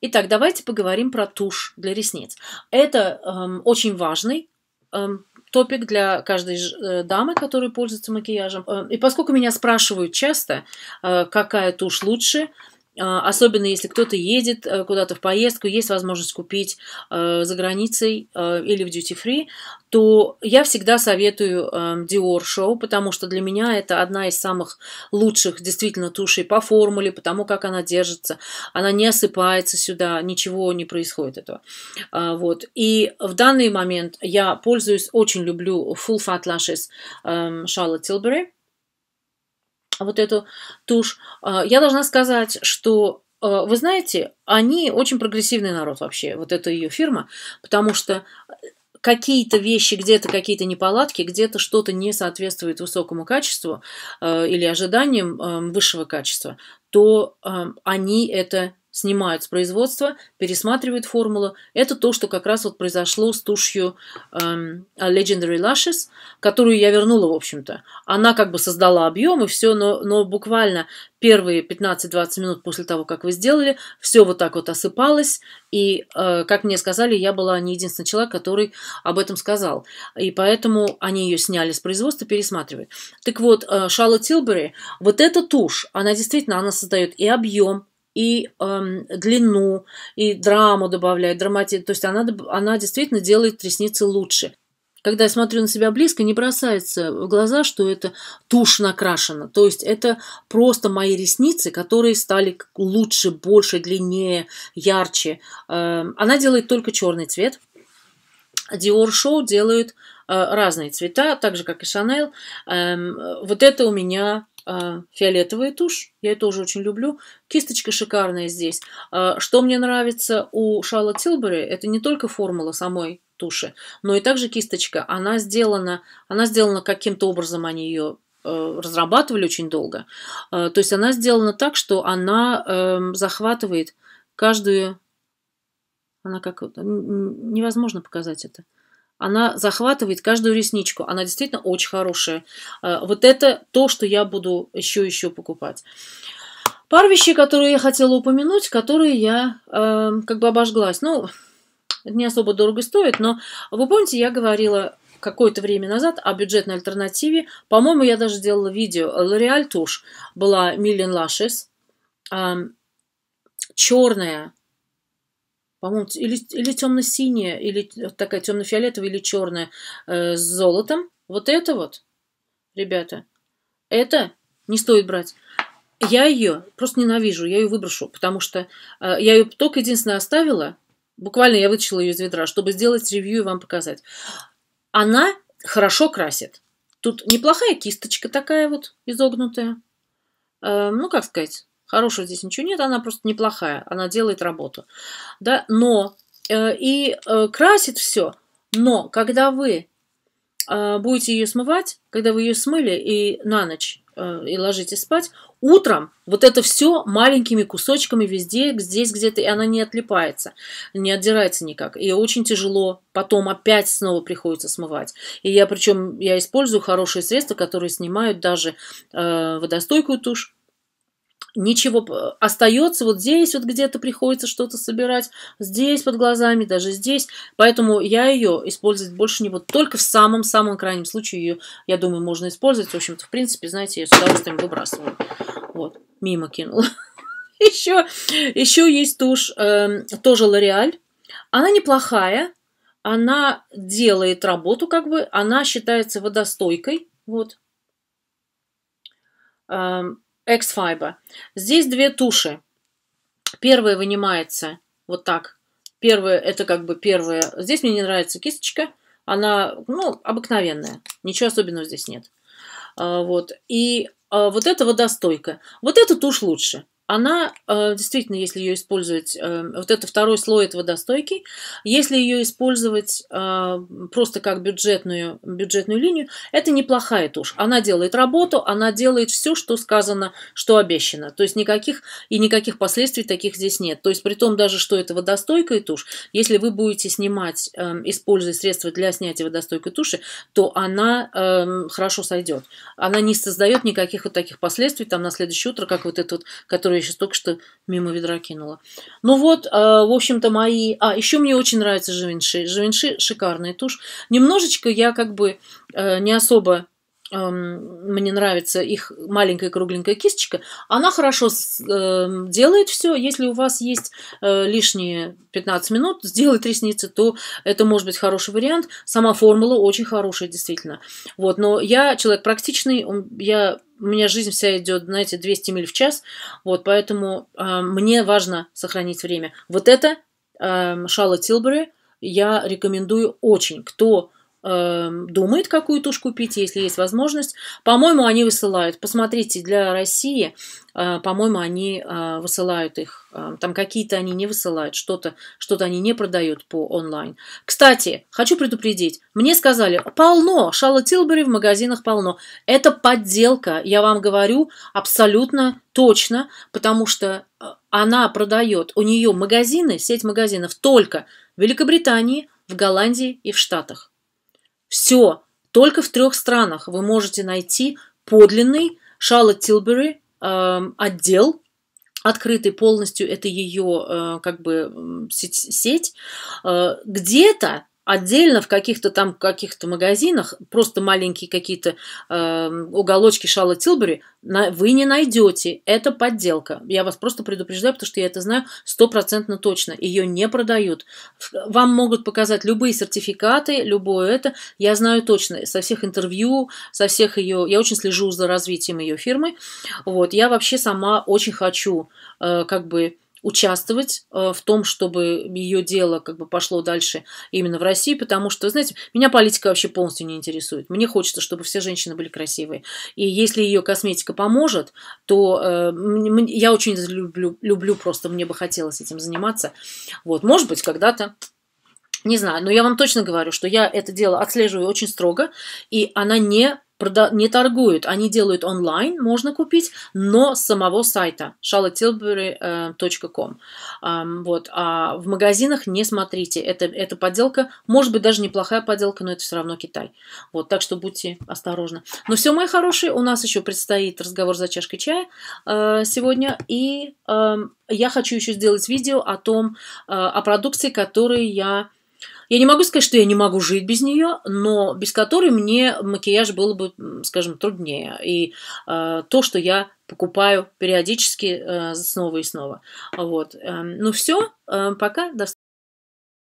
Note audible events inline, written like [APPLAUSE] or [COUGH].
Итак, давайте поговорим про тушь для ресниц. Это эм, очень важный эм, топик для каждой э, дамы, которая пользуется макияжем. Эм, и поскольку меня спрашивают часто, э, какая тушь лучше, а, особенно если кто-то едет э, куда-то в поездку, есть возможность купить э, за границей э, или в duty free, то я всегда советую эм, Dior Show, потому что для меня это одна из самых лучших действительно тушей по формуле, потому как она держится. Она не осыпается сюда, ничего не происходит этого. А, вот. И в данный момент я пользуюсь, очень люблю Full Fat Lashes эм, Charlotte Tilbury вот эту тушь, а, я должна сказать, что а, вы знаете, они очень прогрессивный народ вообще, вот эта ее фирма, потому что какие-то вещи, где-то какие-то неполадки, где-то что-то не соответствует высокому качеству э, или ожиданиям э, высшего качества, то э, они это снимают с производства, пересматривают формулу. Это то, что как раз вот произошло с тушью эм, Legendary Lashes, которую я вернула, в общем-то. Она как бы создала объем и все, но, но буквально первые 15-20 минут после того, как вы сделали, все вот так вот осыпалось. И, э, как мне сказали, я была не единственный человек, который об этом сказал. И поэтому они ее сняли с производства, пересматривают. Так вот, э, Шалла Тилбери, вот эта тушь, она действительно, она создает и объем, и эм, длину, и драму добавляет, драмати... то есть она, она действительно делает ресницы лучше. Когда я смотрю на себя близко, не бросается в глаза, что это тушь накрашена. То есть это просто мои ресницы, которые стали лучше, больше, длиннее, ярче. Эм, она делает только черный цвет. Dior Show делают разные цвета, так же, как и Шанел. Эм, вот это у меня а, фиолетовая тушь, я ее тоже очень люблю. Кисточка шикарная здесь. А, что мне нравится у Шалла Тилбери, это не только формула самой туши, но и также кисточка. Она сделана, она сделана каким-то образом, они ее э, разрабатывали очень долго. А, то есть она сделана так, что она эм, захватывает каждую... Она как... Невозможно показать это она захватывает каждую ресничку. Она действительно очень хорошая. Э, вот это то, что я буду еще еще покупать. Пару вещей, которые я хотела упомянуть, которые я э, как бы обожглась. Ну, это не особо дорого стоит, но вы помните, я говорила какое-то время назад о бюджетной альтернативе. По-моему, я даже делала видео. L'Oreal туш была Million Lashes. Э, черная по-моему, или, или темно-синяя, или такая темно-фиолетовая, или черная э, с золотом. Вот это вот, ребята, это не стоит брать. Я ее просто ненавижу, я ее выброшу, потому что э, я ее только единственное оставила, буквально я вытащила ее из ведра, чтобы сделать ревью и вам показать. Она хорошо красит. Тут неплохая кисточка такая вот изогнутая. Э, ну, как сказать, Хорошего здесь ничего нет, она просто неплохая, она делает работу. Да? Но э, и э, красит все, но когда вы э, будете ее смывать, когда вы ее смыли и на ночь э, и ложитесь спать, утром вот это все маленькими кусочками везде, здесь где-то, и она не отлипается, не отдирается никак. И очень тяжело потом опять снова приходится смывать. И я причем, я использую хорошие средства, которые снимают даже э, водостойкую тушь, ничего остается вот здесь вот где-то приходится что-то собирать, здесь под глазами, даже здесь. Поэтому я ее использовать больше не буду. Только в самом-самом крайнем случае ее, я думаю, можно использовать. В общем-то, в принципе, знаете, я с удовольствием выбрасываю. Вот, мимо кинула. Еще, [LAUGHS] еще есть тушь, эм, тоже Лореаль. Она неплохая, она делает работу как бы, она считается водостойкой, вот. Эм, X-Fiber. Здесь две туши. Первая вынимается вот так. Первая, это как бы первая. Здесь мне не нравится кисточка. Она, ну, обыкновенная. Ничего особенного здесь нет. А, вот. И а, вот эта водостойка. Вот эта тушь лучше она э, действительно, если ее использовать, э, вот это второй слой от водостойки, если ее использовать э, просто как бюджетную, бюджетную линию, это неплохая тушь. Она делает работу, она делает все, что сказано, что обещано. То есть никаких и никаких последствий таких здесь нет. То есть при том даже, что это водостойкая тушь, если вы будете снимать, используя средства для снятия водостойкой туши, то она хорошо сойдет. Она не создает никаких вот таких последствий там на следующее утро, как вот этот, который я сейчас только что мимо ведра кинула. Ну вот, э, в общем-то, мои... А, еще мне очень нравится Живенши. Живенши – шикарная тушь. Немножечко я как бы э, не особо Эм, мне нравится их маленькая кругленькая кисточка, она хорошо эм, делает все. Если у вас есть э, лишние 15 минут сделать ресницы, то это может быть хороший вариант. Сама формула очень хорошая, действительно. Вот, но я человек практичный, я у меня жизнь вся идет, знаете, 200 миль в час, вот, поэтому э, мне важно сохранить время. Вот это э, Шала Тилбери я рекомендую очень. Кто Эм, думает, какую тушь купить, если есть возможность. По-моему, они высылают. Посмотрите, для России, э, по-моему, они э, высылают их. Э, там какие-то они не высылают, что-то что, -то, они не продают по онлайн. Кстати, хочу предупредить. Мне сказали, полно, Шала Тилбери в магазинах полно. Это подделка, я вам говорю, абсолютно точно, потому что она продает, у нее магазины, сеть магазинов только в Великобритании, в Голландии и в Штатах. Все. Только в трех странах вы можете найти подлинный Шарлотт Тилбери э, отдел, открытый полностью, это ее э, как бы сеть. Э, где-то Отдельно в каких-то там каких-то магазинах, просто маленькие какие-то э, уголочки Шала Тилбери, на, вы не найдете. Это подделка. Я вас просто предупреждаю, потому что я это знаю стопроцентно точно. Ее не продают. Вам могут показать любые сертификаты, любое это. Я знаю точно. Со всех интервью, со всех ее... Я очень слежу за развитием ее фирмы. Вот. Я вообще сама очень хочу э, как бы участвовать э, в том, чтобы ее дело как бы пошло дальше именно в России, потому что, знаете, меня политика вообще полностью не интересует. Мне хочется, чтобы все женщины были красивые. И если ее косметика поможет, то э, я очень люблю, люблю просто, мне бы хотелось этим заниматься. Вот, может быть, когда-то не знаю, но я вам точно говорю, что я это дело отслеживаю очень строго, и она не прода- не торгуют, они делают онлайн, можно купить, но с самого сайта charlottetilbury.com. Э, вот. А в магазинах не смотрите, это, это подделка, может быть, даже неплохая подделка, но это все равно Китай. Вот, так что будьте осторожны. Но ну все, мои хорошие, у нас еще предстоит разговор за чашкой чая э, сегодня, и эм, я хочу еще сделать видео о том, э, о продукции, которую я я не могу сказать, что я не могу жить без нее, но без которой мне макияж было бы, скажем, труднее. И э, то, что я покупаю периодически э, снова и снова. Вот. Э, ну все, э, пока, до встречи.